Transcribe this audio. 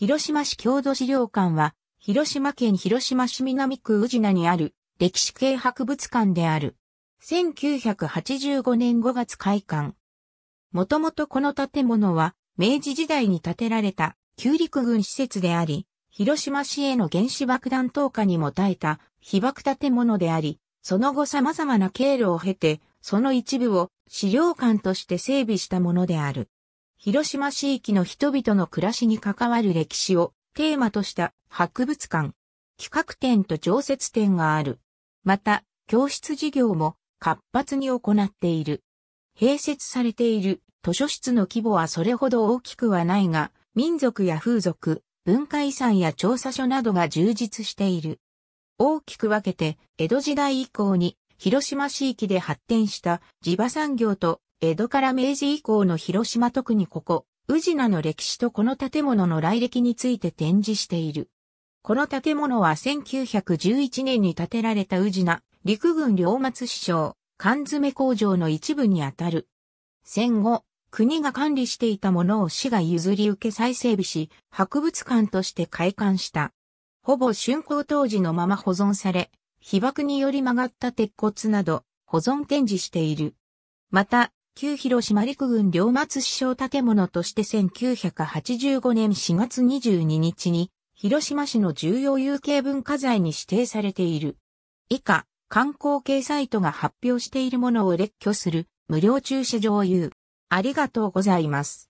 広島市郷土資料館は、広島県広島市南区宇品にある歴史系博物館である。1985年5月開館。もともとこの建物は、明治時代に建てられた旧陸軍施設であり、広島市への原子爆弾投下にも耐えた被爆建物であり、その後様々な経路を経て、その一部を資料館として整備したものである。広島市域の人々の暮らしに関わる歴史をテーマとした博物館、企画展と常設展がある。また、教室事業も活発に行っている。併設されている図書室の規模はそれほど大きくはないが、民族や風俗、文化遺産や調査書などが充実している。大きく分けて、江戸時代以降に広島市域で発展した地場産業と江戸から明治以降の広島特にここ、宇品の歴史とこの建物の来歴について展示している。この建物は1911年に建てられた宇品、陸軍両松市長、缶詰工場の一部にあたる。戦後、国が管理していたものを市が譲り受け再整備し、博物館として開館した。ほぼ竣工当時のまま保存され、被爆により曲がった鉄骨など保存展示している。また、旧広島陸軍両松首相建物として1985年4月22日に、広島市の重要有形文化財に指定されている。以下、観光系サイトが発表しているものを列挙する無料駐車場有。ありがとうございます。